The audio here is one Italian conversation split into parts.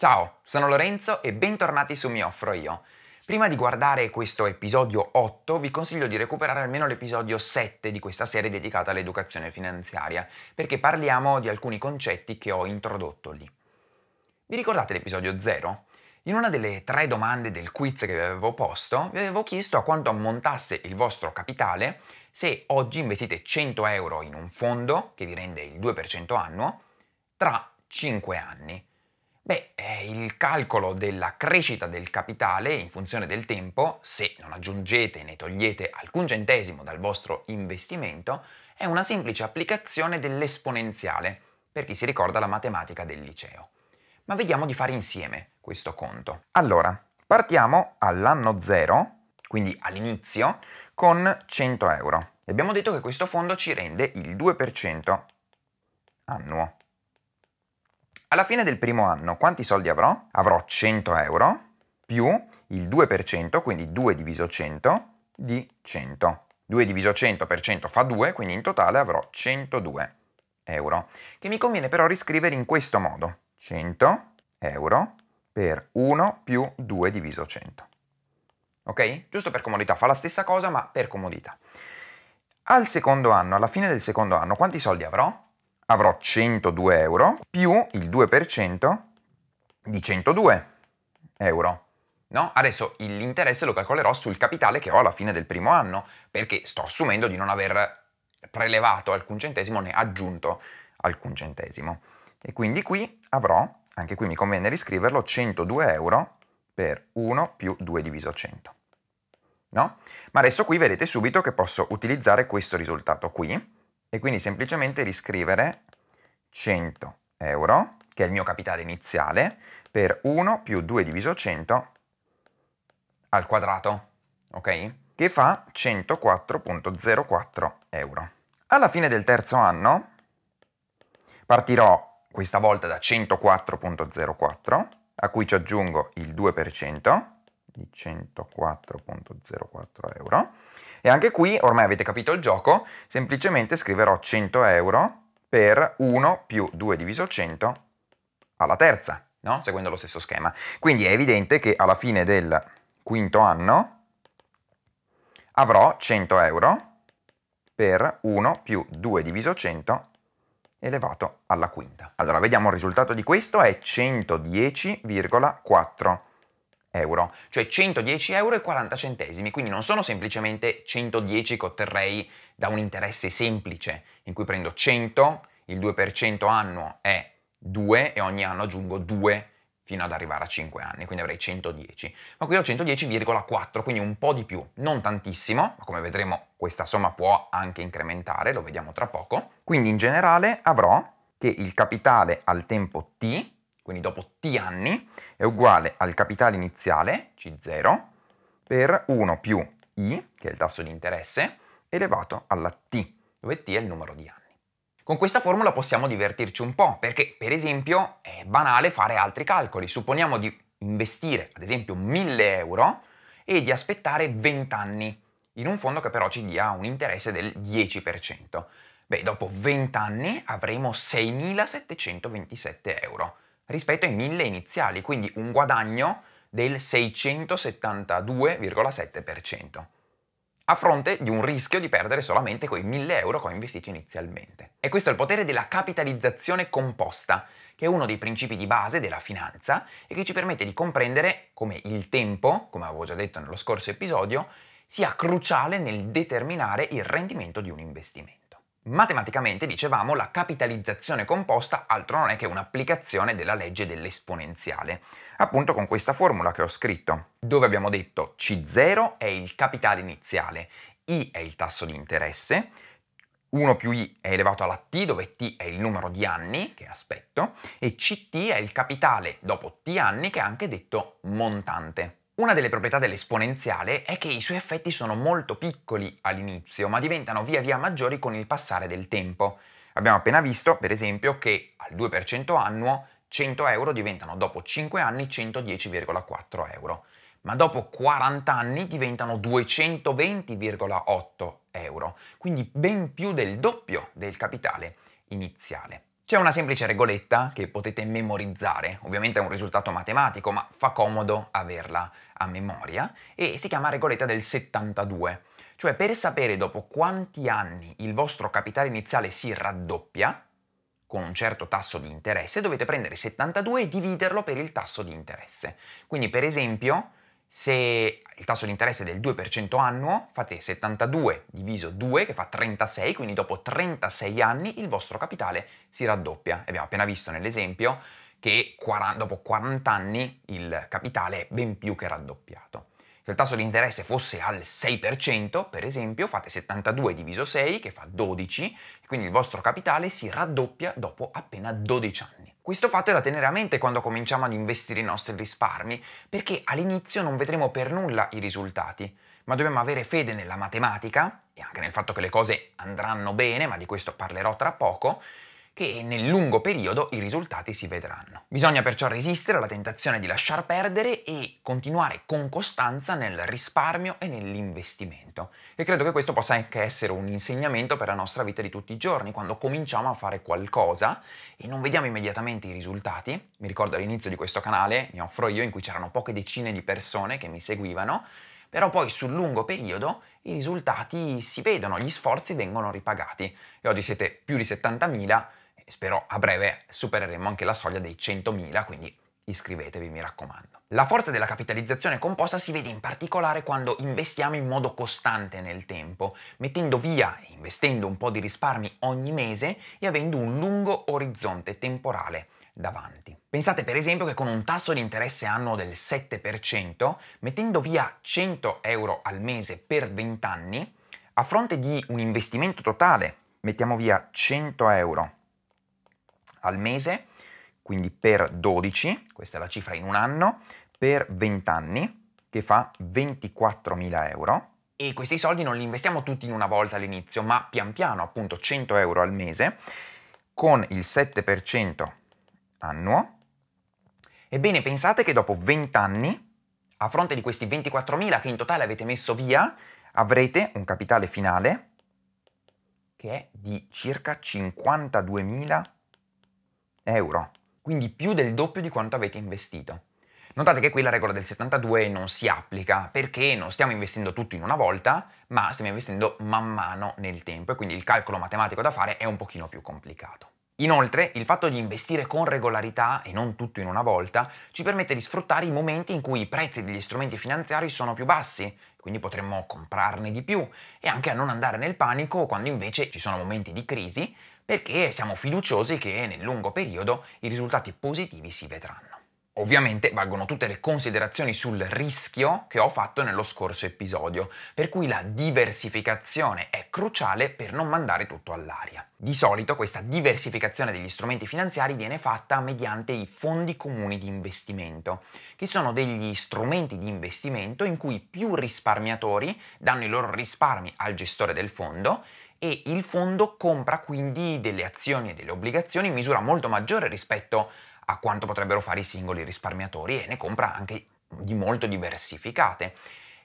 Ciao, sono Lorenzo e bentornati su Mi Offro Io. Prima di guardare questo episodio 8 vi consiglio di recuperare almeno l'episodio 7 di questa serie dedicata all'educazione finanziaria, perché parliamo di alcuni concetti che ho introdotto lì. Vi ricordate l'episodio 0? In una delle tre domande del quiz che vi avevo posto, vi avevo chiesto a quanto ammontasse il vostro capitale se oggi investite 100 euro in un fondo che vi rende il 2% annuo tra 5 anni. Beh, il calcolo della crescita del capitale in funzione del tempo, se non aggiungete né togliete alcun centesimo dal vostro investimento, è una semplice applicazione dell'esponenziale, per chi si ricorda la matematica del liceo. Ma vediamo di fare insieme questo conto. Allora, partiamo all'anno 0, quindi all'inizio, con 100 euro. E abbiamo detto che questo fondo ci rende il 2% annuo. Alla fine del primo anno quanti soldi avrò? Avrò 100 euro più il 2%, quindi 2 diviso 100, di 100. 2 diviso 100 per 100 fa 2, quindi in totale avrò 102 euro, che mi conviene però riscrivere in questo modo. 100 euro per 1 più 2 diviso 100. Ok? Giusto per comodità, fa la stessa cosa ma per comodità. Al secondo anno, alla fine del secondo anno, quanti soldi avrò? avrò 102 euro più il 2% di 102 euro. No? Adesso l'interesse lo calcolerò sul capitale che ho alla fine del primo anno, perché sto assumendo di non aver prelevato alcun centesimo né aggiunto alcun centesimo. E quindi qui avrò, anche qui mi conviene riscriverlo, 102 euro per 1 più 2 diviso 100. No? Ma adesso qui vedete subito che posso utilizzare questo risultato qui, e quindi semplicemente riscrivere 100 euro, che è il mio capitale iniziale, per 1 più 2 diviso 100 al quadrato, ok? Che fa 104.04 euro. Alla fine del terzo anno partirò questa volta da 104.04, a cui ci aggiungo il 2% di 104.04 euro, e anche qui, ormai avete capito il gioco, semplicemente scriverò 100 euro per 1 più 2 diviso 100 alla terza, no? seguendo lo stesso schema. Quindi è evidente che alla fine del quinto anno avrò 100 euro per 1 più 2 diviso 100 elevato alla quinta. Allora, vediamo il risultato di questo, è 110,4 euro, cioè 110 euro e 40 centesimi, quindi non sono semplicemente 110 che otterrei da un interesse semplice, in cui prendo 100, il 2% annuo è 2 e ogni anno aggiungo 2 fino ad arrivare a 5 anni, quindi avrei 110. Ma qui ho 110,4, quindi un po' di più, non tantissimo, ma come vedremo questa somma può anche incrementare, lo vediamo tra poco. Quindi in generale avrò che il capitale al tempo t quindi dopo t anni, è uguale al capitale iniziale, C0, per 1 più i, che è il tasso di interesse, elevato alla t, dove t è il numero di anni. Con questa formula possiamo divertirci un po', perché per esempio è banale fare altri calcoli. Supponiamo di investire ad esempio 1000 euro e di aspettare 20 anni in un fondo che però ci dia un interesse del 10%. Beh, dopo 20 anni avremo 6.727 euro rispetto ai 1000 iniziali, quindi un guadagno del 672,7% a fronte di un rischio di perdere solamente quei 1000 euro che ho investito inizialmente. E questo è il potere della capitalizzazione composta, che è uno dei principi di base della finanza e che ci permette di comprendere come il tempo, come avevo già detto nello scorso episodio, sia cruciale nel determinare il rendimento di un investimento. Matematicamente, dicevamo, la capitalizzazione composta altro non è che un'applicazione della legge dell'esponenziale, appunto con questa formula che ho scritto, dove abbiamo detto C0 è il capitale iniziale, I è il tasso di interesse, 1 più i è elevato alla t, dove t è il numero di anni, che aspetto, e ct è il capitale dopo t anni, che è anche detto montante. Una delle proprietà dell'esponenziale è che i suoi effetti sono molto piccoli all'inizio, ma diventano via via maggiori con il passare del tempo. Abbiamo appena visto, per esempio, che al 2% annuo 100 euro diventano dopo 5 anni 110,4 euro, ma dopo 40 anni diventano 220,8 euro, quindi ben più del doppio del capitale iniziale. C'è una semplice regoletta che potete memorizzare, ovviamente è un risultato matematico, ma fa comodo averla a memoria, e si chiama regoletta del 72. Cioè per sapere dopo quanti anni il vostro capitale iniziale si raddoppia, con un certo tasso di interesse, dovete prendere 72 e dividerlo per il tasso di interesse. Quindi per esempio, se il tasso di interesse è del 2% annuo, fate 72 diviso 2 che fa 36, quindi dopo 36 anni il vostro capitale si raddoppia. E abbiamo appena visto nell'esempio che 40, dopo 40 anni il capitale è ben più che raddoppiato. Se il tasso di interesse fosse al 6%, per esempio, fate 72 diviso 6 che fa 12, quindi il vostro capitale si raddoppia dopo appena 12 anni. Questo fatto è da tenere a mente quando cominciamo ad investire i nostri risparmi, perché all'inizio non vedremo per nulla i risultati, ma dobbiamo avere fede nella matematica e anche nel fatto che le cose andranno bene, ma di questo parlerò tra poco, che nel lungo periodo i risultati si vedranno. Bisogna perciò resistere alla tentazione di lasciar perdere e continuare con costanza nel risparmio e nell'investimento. E credo che questo possa anche essere un insegnamento per la nostra vita di tutti i giorni, quando cominciamo a fare qualcosa e non vediamo immediatamente i risultati. Mi ricordo all'inizio di questo canale, mi offro io, in cui c'erano poche decine di persone che mi seguivano, però poi sul lungo periodo i risultati si vedono, gli sforzi vengono ripagati e oggi siete più di 70.000 e spero a breve supereremo anche la soglia dei 100.000, quindi iscrivetevi mi raccomando. La forza della capitalizzazione composta si vede in particolare quando investiamo in modo costante nel tempo, mettendo via e investendo un po' di risparmi ogni mese e avendo un lungo orizzonte temporale davanti. Pensate per esempio che con un tasso di interesse annuo del 7%, mettendo via 100 euro al mese per 20 anni, a fronte di un investimento totale, mettiamo via 100 euro al mese, quindi per 12, questa è la cifra in un anno, per 20 anni, che fa 24.000 euro. E questi soldi non li investiamo tutti in una volta all'inizio, ma pian piano, appunto 100 euro al mese, con il 7% annuo. Ebbene, pensate che dopo 20 anni, a fronte di questi 24.000 che in totale avete messo via, avrete un capitale finale che è di circa 52.000 euro, quindi più del doppio di quanto avete investito. Notate che qui la regola del 72 non si applica perché non stiamo investendo tutto in una volta, ma stiamo investendo man mano nel tempo e quindi il calcolo matematico da fare è un pochino più complicato. Inoltre, il fatto di investire con regolarità e non tutto in una volta ci permette di sfruttare i momenti in cui i prezzi degli strumenti finanziari sono più bassi, quindi potremmo comprarne di più e anche a non andare nel panico quando invece ci sono momenti di crisi, perché siamo fiduciosi che nel lungo periodo i risultati positivi si vedranno. Ovviamente valgono tutte le considerazioni sul rischio che ho fatto nello scorso episodio, per cui la diversificazione è cruciale per non mandare tutto all'aria. Di solito questa diversificazione degli strumenti finanziari viene fatta mediante i fondi comuni di investimento, che sono degli strumenti di investimento in cui più risparmiatori danno i loro risparmi al gestore del fondo e il fondo compra quindi delle azioni e delle obbligazioni in misura molto maggiore rispetto a a quanto potrebbero fare i singoli risparmiatori e ne compra anche di molto diversificate.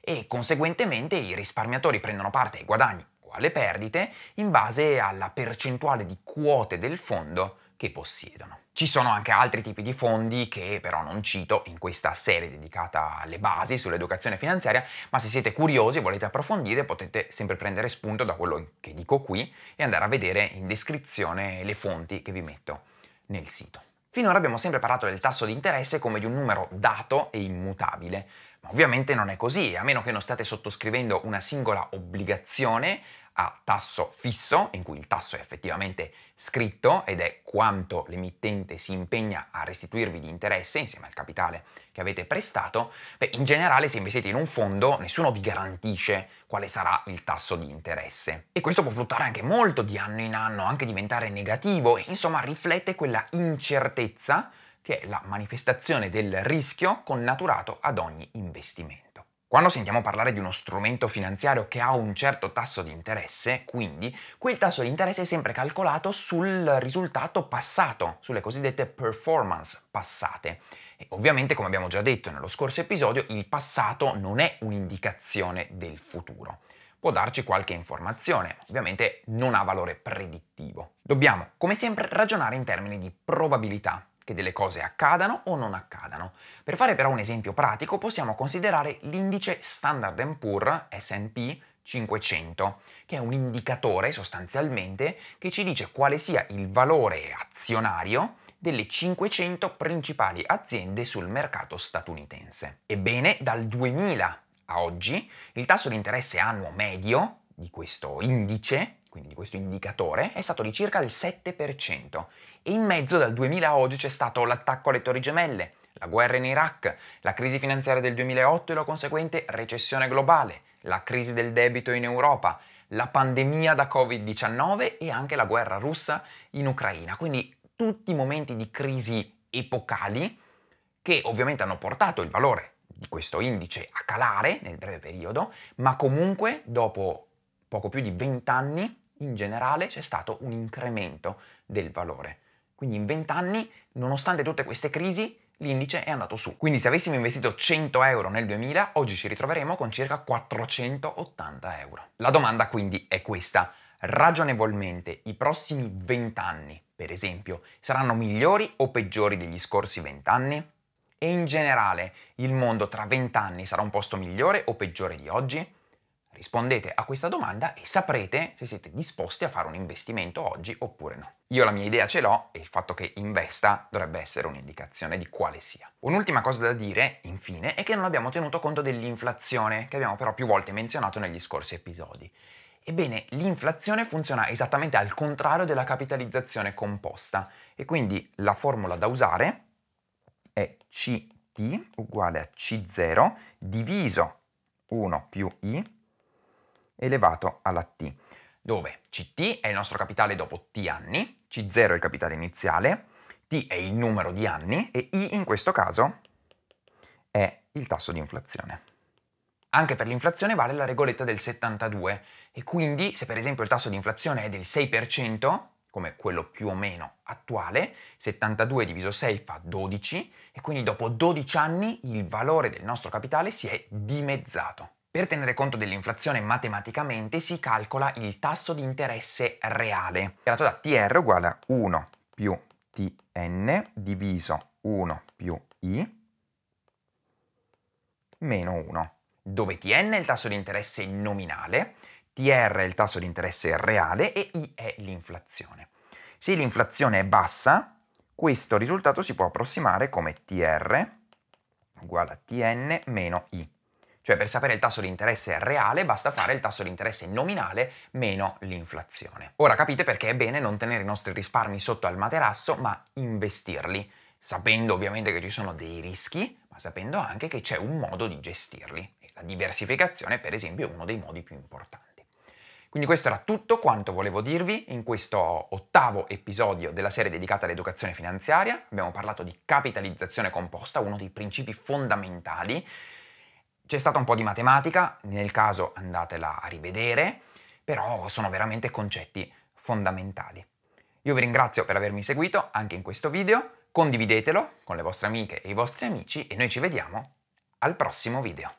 E conseguentemente i risparmiatori prendono parte ai guadagni o alle perdite in base alla percentuale di quote del fondo che possiedono. Ci sono anche altri tipi di fondi che però non cito in questa serie dedicata alle basi sull'educazione finanziaria, ma se siete curiosi e volete approfondire potete sempre prendere spunto da quello che dico qui e andare a vedere in descrizione le fonti che vi metto nel sito. Finora abbiamo sempre parlato del tasso di interesse come di un numero dato e immutabile, ma ovviamente non è così, a meno che non state sottoscrivendo una singola obbligazione a tasso fisso, in cui il tasso è effettivamente scritto ed è quanto l'emittente si impegna a restituirvi di interesse insieme al capitale che avete prestato, beh, in generale se investite in un fondo nessuno vi garantisce quale sarà il tasso di interesse. E questo può fluttuare anche molto di anno in anno, anche diventare negativo e insomma riflette quella incertezza che è la manifestazione del rischio connaturato ad ogni investimento. Quando sentiamo parlare di uno strumento finanziario che ha un certo tasso di interesse, quindi, quel tasso di interesse è sempre calcolato sul risultato passato, sulle cosiddette performance passate. E ovviamente, come abbiamo già detto nello scorso episodio, il passato non è un'indicazione del futuro. Può darci qualche informazione, ovviamente non ha valore predittivo. Dobbiamo, come sempre, ragionare in termini di probabilità, che delle cose accadano o non accadano. Per fare però un esempio pratico possiamo considerare l'indice Standard Poor's SP 500, che è un indicatore sostanzialmente che ci dice quale sia il valore azionario delle 500 principali aziende sul mercato statunitense. Ebbene, dal 2000 a oggi il tasso di interesse annuo medio di questo indice, quindi di questo indicatore, è stato di circa il 7%. E in mezzo dal 2000 a oggi c'è stato l'attacco alle torri gemelle, la guerra in Iraq, la crisi finanziaria del 2008 e la conseguente recessione globale, la crisi del debito in Europa, la pandemia da Covid-19 e anche la guerra russa in Ucraina. Quindi tutti momenti di crisi epocali che ovviamente hanno portato il valore di questo indice a calare nel breve periodo, ma comunque dopo poco più di 20 anni in generale c'è stato un incremento del valore. Quindi in 20 anni, nonostante tutte queste crisi, l'indice è andato su. Quindi se avessimo investito 100 euro nel 2000, oggi ci ritroveremo con circa 480 euro. La domanda quindi è questa. Ragionevolmente i prossimi 20 anni, per esempio, saranno migliori o peggiori degli scorsi 20 anni? E in generale il mondo tra 20 anni sarà un posto migliore o peggiore di oggi? Rispondete a questa domanda e saprete se siete disposti a fare un investimento oggi oppure no. Io la mia idea ce l'ho e il fatto che investa dovrebbe essere un'indicazione di quale sia. Un'ultima cosa da dire, infine, è che non abbiamo tenuto conto dell'inflazione, che abbiamo però più volte menzionato negli scorsi episodi. Ebbene, l'inflazione funziona esattamente al contrario della capitalizzazione composta e quindi la formula da usare è CT uguale a C0 diviso 1 più I elevato alla t, dove ct è il nostro capitale dopo t anni, c0 è il capitale iniziale, t è il numero di anni e i in questo caso è il tasso di inflazione. Anche per l'inflazione vale la regoletta del 72 e quindi se per esempio il tasso di inflazione è del 6%, come quello più o meno attuale, 72 diviso 6 fa 12 e quindi dopo 12 anni il valore del nostro capitale si è dimezzato. Per tenere conto dell'inflazione matematicamente si calcola il tasso di interesse reale, creato da TR uguale a 1 più Tn diviso 1 più I meno 1, dove Tn è il tasso di interesse nominale, TR è il tasso di interesse reale e I è l'inflazione. Se l'inflazione è bassa, questo risultato si può approssimare come TR uguale a Tn meno I. Cioè per sapere il tasso di interesse reale basta fare il tasso di interesse nominale meno l'inflazione. Ora capite perché è bene non tenere i nostri risparmi sotto al materasso ma investirli, sapendo ovviamente che ci sono dei rischi, ma sapendo anche che c'è un modo di gestirli. E la diversificazione per esempio è uno dei modi più importanti. Quindi questo era tutto quanto volevo dirvi in questo ottavo episodio della serie dedicata all'educazione finanziaria. Abbiamo parlato di capitalizzazione composta, uno dei principi fondamentali c'è stata un po' di matematica, nel caso andatela a rivedere, però sono veramente concetti fondamentali. Io vi ringrazio per avermi seguito anche in questo video, condividetelo con le vostre amiche e i vostri amici e noi ci vediamo al prossimo video.